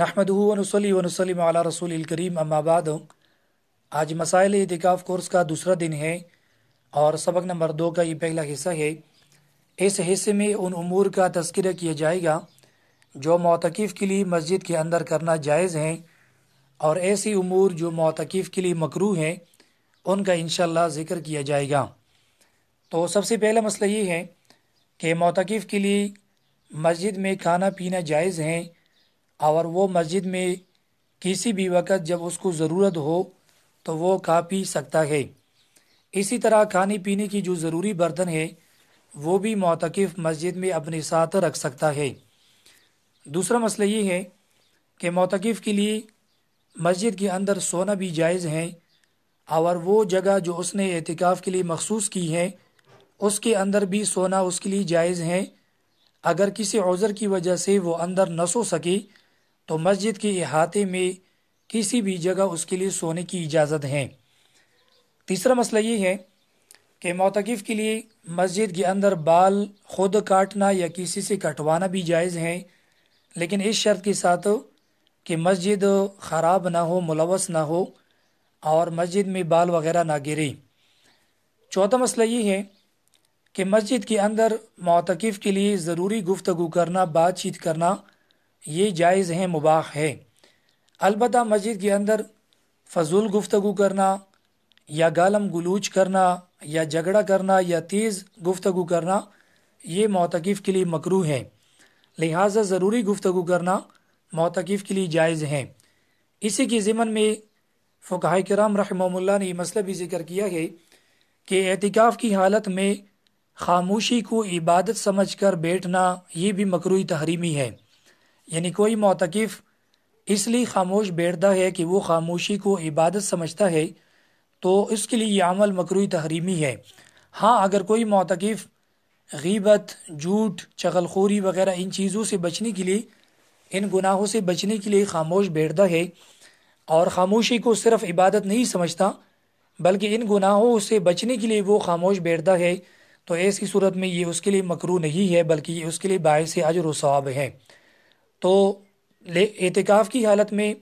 نحمد ونسلی ونسلی علی رسول الکریم اما بعد آج مسائل اعتکاف کورس کا دوسرا دن ہے اور سبق نمبر دو کا یہ پہلا حصہ ہے اس حصے میں ان امور کا تذکرہ کیا جائے گا جو معتکف کے لیے مسجد کے اندر کرنا جائز ہیں اور ایسی امور جو معتکف کے لیے مکرو ہیں ان کا انشاءاللہ ذکر کیا جائے گا تو سب سے پہلا مسئلہ یہ ہے کہ معتکف کے لیے مسجد میں کھانا پینا جائز ہیں اور وہ مسجد میں کسی بھی وقت جب اس کو ضرورت ہو تو وہ کھا پی سکتا ہے اسی طرح کھانے پینے کی جو ضروری برتن ہے وہ بھی معتکف مسجد میں اپنے ساتھ رکھ سکتا ہے دوسرا مسئلہ یہ ہے کہ معتکف کے لیے مسجد کے اندر سونا بھی جائز ہے اور وہ جگہ جو اس نے اعتکاف کے لیے مخصوص کی ہے اس کے اندر بھی سونا اس کے لیے جائز ہیں اگر کسی عذر کی وجہ سے وہ اندر نہ سو سکے تو مسجد کے احاطے میں کسی بھی جگہ اس کے لیے سونے کی اجازت ہے تیسرا مسئلہ یہ ہے کہ معتقف کے لیے مسجد کے اندر بال خود کاٹنا یا کسی سے کٹوانا بھی جائز ہیں لیکن اس شرط کے ساتھ کہ مسجد خراب نہ ہو ملوث نہ ہو اور مسجد میں بال وغیرہ نہ گرے چوتھا مسئلہ یہ ہے کہ مسجد کے اندر معتقف کے لیے ضروری گفتگو کرنا بات چیت کرنا یہ جائز ہیں مباح ہے البتہ مسجد کے اندر فضول گفتگو کرنا یا گالم گلوچ کرنا یا جھگڑا کرنا یا تیز گفتگو کرنا یہ معتکف کے لیے مکرو ہے لہٰذا ضروری گفتگو کرنا معتکف کے لیے جائز ہیں اسی کی ضمن میں فقہ کرام رحمہ اللہ نے یہ مسئلہ بھی ذکر کیا ہے کہ اعتکاف کی حالت میں خاموشی کو عبادت سمجھ کر بیٹھنا یہ بھی مکروی تحریمی ہے یعنی کوئی معتکف اس لیے خاموش بیٹھتا ہے کہ وہ خاموشی کو عبادت سمجھتا ہے تو اس کے لیے یہ عمل مکروئی تحریمی ہے ہاں اگر کوئی معتکف غیبت چغل خوری وغیرہ ان چیزوں سے بچنے کے لیے ان گناہوں سے بچنے کے لیے خاموش بیٹھتا ہے اور خاموشی کو صرف عبادت نہیں سمجھتا بلکہ ان گناہوں سے بچنے کے لیے وہ خاموش بیٹھتا ہے تو ایسی صورت میں یہ اس کے لیے مکرو نہیں ہے بلکہ یہ اس کے لیے باعث اجر ثواب ہے تو اعتکاف کی حالت میں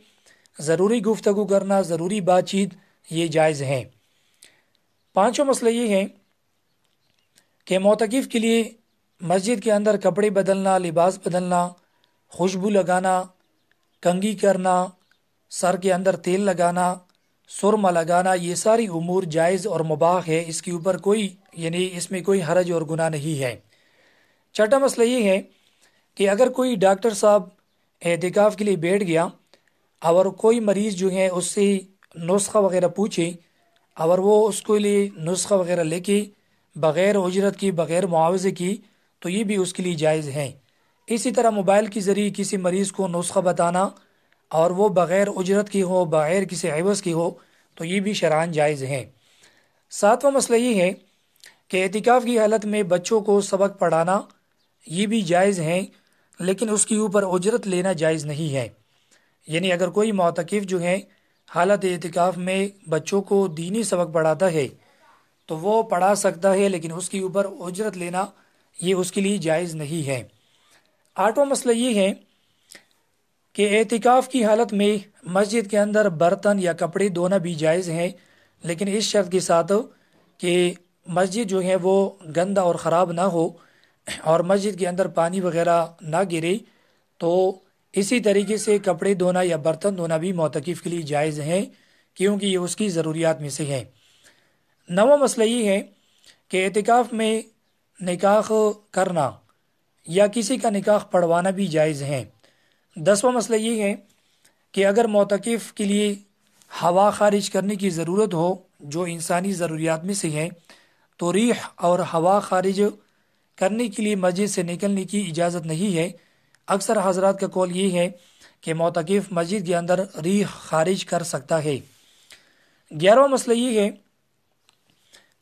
ضروری گفتگو کرنا ضروری بات چیت یہ جائز ہیں پانچوں مسئلہ یہ ہیں کہ معتکف کے لیے مسجد کے اندر کپڑے بدلنا لباس بدلنا خوشبو لگانا کنگھی کرنا سر کے اندر تیل لگانا سرما لگانا یہ ساری امور جائز اور مباح ہے اس کے اوپر کوئی یعنی اس میں کوئی حرج اور گناہ نہیں ہے چھٹا مسئلہ یہ ہے کہ اگر کوئی ڈاکٹر صاحب اعتکاف کے لیے بیٹھ گیا اور کوئی مریض جو ہے اس سے نسخہ وغیرہ پوچھے اور وہ اس کے لیے نسخہ وغیرہ لے کے بغیر اجرت کی بغیر معاوضے کی تو یہ بھی اس کے لیے جائز ہیں اسی طرح موبائل کے ذریعے کسی مریض کو نسخہ بتانا اور وہ بغیر اجرت کی ہو بغیر کسی عوض کی ہو تو یہ بھی شرحان جائز ہیں ساتواں مسئلہ یہ ہے کہ اعتکاف کی حالت میں بچوں کو سبق پڑھانا یہ بھی جائز ہیں لیکن اس کے اوپر اجرت لینا جائز نہیں ہے یعنی اگر کوئی معتکف جو ہیں حالت اعتکاف میں بچوں کو دینی سبق پڑھاتا ہے تو وہ پڑھا سکتا ہے لیکن اس کے اوپر اجرت لینا یہ اس کے لیے جائز نہیں ہے آٹھواں مسئلہ یہ ہے کہ اعتکاف کی حالت میں مسجد کے اندر برتن یا کپڑے دھونا بھی جائز ہیں لیکن اس شرط کے ساتھ کہ مسجد جو ہے وہ گندہ اور خراب نہ ہو اور مسجد کے اندر پانی وغیرہ نہ گرے تو اسی طریقے سے کپڑے دھونا یا برتن دھونا بھی موتقف کے لیے جائز ہیں کیونکہ یہ اس کی ضروریات میں سے ہیں نواں مسئلہ یہ ہے کہ اعتکاف میں نکاح کرنا یا کسی کا نکاح پڑھوانا بھی جائز ہیں دسواں مسئلہ یہ ہے کہ اگر موتکف کے لیے ہوا خارج کرنے کی ضرورت ہو جو انسانی ضروریات میں سے ہیں تو ریح اور ہوا خارج کرنے کے لیے مسجد سے نکلنے کی اجازت نہیں ہے اکثر حضرات کا قول یہ ہے کہ موتکف مسجد کے اندر ریح خارج کر سکتا ہے گیارہواں مسئلہ یہ ہے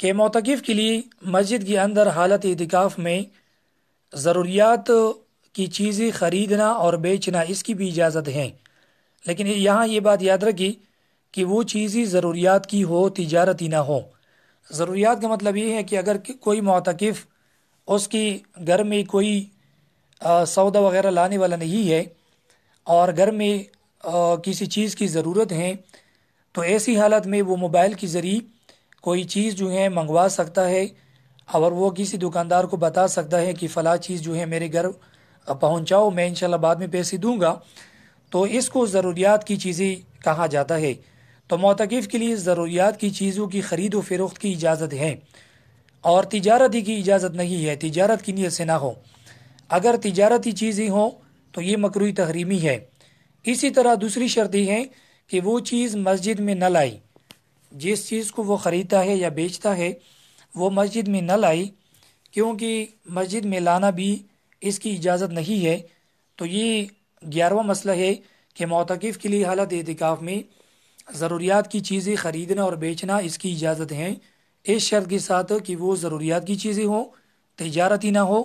کہ موتکف کے لیے مسجد کے اندر حالت اعتکاف میں ضروریات کی چیزیں خریدنا اور بیچنا اس کی بھی اجازت ہے لیکن یہاں یہ بات یاد رکھی کہ وہ چیزیں ضروریات کی ہو تجارتی نہ ہو ضروریات کا مطلب یہ ہے کہ اگر کوئی معتکف اس کی گھر میں کوئی سودا وغیرہ لانے والا نہیں ہے اور گھر میں کسی چیز کی ضرورت ہے تو ایسی حالت میں وہ موبائل کے ذریعہ کوئی چیز جو ہے منگوا سکتا ہے اور وہ کسی دکاندار کو بتا سکتا ہے کہ فلاں چیز جو ہے میرے گھر پہنچاؤ میں انشاءاللہ بعد میں پیسے دوں گا تو اس کو ضروریات کی چیزیں کہا جاتا ہے تو معتقف کے لیے ضروریات کی چیزوں کی خرید و فروخت کی اجازت ہے اور تجارت ہی کی اجازت نہیں ہے تجارت کی نیت سے نہ ہو اگر تجارتی چیزیں ہوں تو یہ مکروئی تحریمی ہے اسی طرح دوسری شرط یہ ہے کہ وہ چیز مسجد میں نہ لائی جس چیز کو وہ خریدتا ہے یا بیچتا ہے وہ مسجد میں نہ لائی کیونکہ مسجد میں لانا بھی اس کی اجازت نہیں ہے تو یہ گیارہواں مسئلہ ہے کہ معتقف کے لیے حالت اعتکاف میں ضروریات کی چیزیں خریدنا اور بیچنا اس کی اجازت ہیں اس شرط کے ساتھ کہ وہ ضروریات کی چیزیں ہوں تجارتی نہ ہو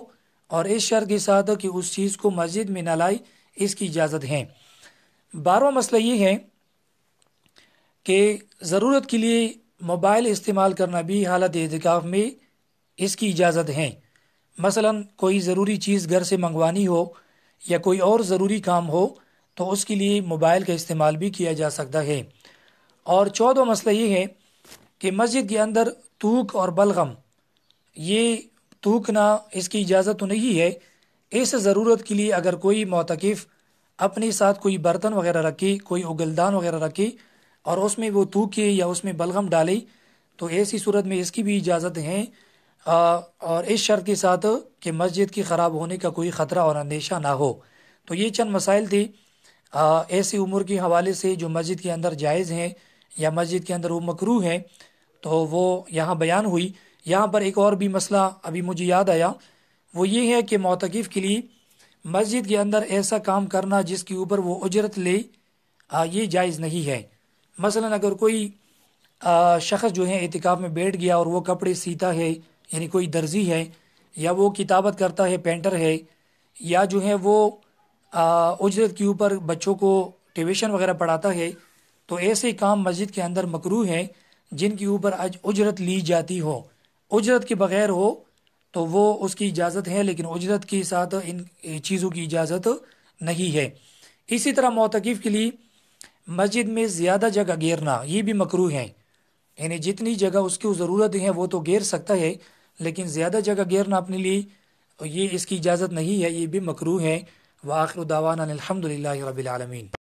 اور اس شرط کے ساتھ کہ اس چیز کو مسجد میں نہ لائی اس کی اجازت ہے بارہواں مسئلہ یہ ہے کہ ضرورت کے لیے موبائل استعمال کرنا بھی حالت اعتکاف میں اس کی اجازت ہے مثلا کوئی ضروری چیز گھر سے منگوانی ہو یا کوئی اور ضروری کام ہو تو اس کے لیے موبائل کا استعمال بھی کیا جا سکتا ہے اور چودہ مسئلہ یہ ہے کہ مسجد کے اندر توک اور بلغم یہ توکنا اس کی اجازت تو نہیں ہے اس ضرورت کے لیے اگر کوئی معتکف اپنے ساتھ کوئی برتن وغیرہ رکھے کوئی اگلدان وغیرہ رکھے اور اس میں وہ توکے یا اس میں بلغم ڈالے تو ایسی صورت میں اس کی بھی اجازت ہے اور اس شرط کے ساتھ کہ مسجد کی خراب ہونے کا کوئی خطرہ اور اندیشہ نہ ہو تو یہ چند مسائل تھے ایسی عمر کے حوالے سے جو مسجد کے اندر جائز ہیں یا مسجد کے اندر وہ مکرو ہیں تو وہ یہاں بیان ہوئی یہاں پر ایک اور بھی مسئلہ ابھی مجھے یاد آیا وہ یہ ہے کہ معتکف کے لیے مسجد کے اندر ایسا کام کرنا جس کے اوپر وہ اجرت لے یہ جائز نہیں ہے مثلا اگر کوئی شخص جو ہے اعتکاف میں بیٹھ گیا اور وہ کپڑے سیتا ہے یعنی کوئی درزی ہے یا وہ کتابت کرتا ہے پینٹر ہے یا جو ہے وہ اجرت کے اوپر بچوں کو ٹیویشن وغیرہ پڑھاتا ہے تو ایسے کام مسجد کے اندر مکرو ہیں جن کے اوپر آج اجرت لی جاتی ہو اجرت کے بغیر ہو تو وہ اس کی اجازت ہے لیکن اجرت کے ساتھ ان چیزوں کی اجازت نہیں ہے اسی طرح معتکف کے لیے مسجد میں زیادہ جگہ گیرنا یہ بھی مکروح ہیں یعنی جتنی جگہ اس کی ضرورت ہے وہ تو گیر سکتا ہے لیکن زیادہ جگہ گیرنا اپنے لیے یہ اس کی اجازت نہیں ہے یہ بھی مکروح ہے وآخر دعوانا الحمد للہ رب العالمین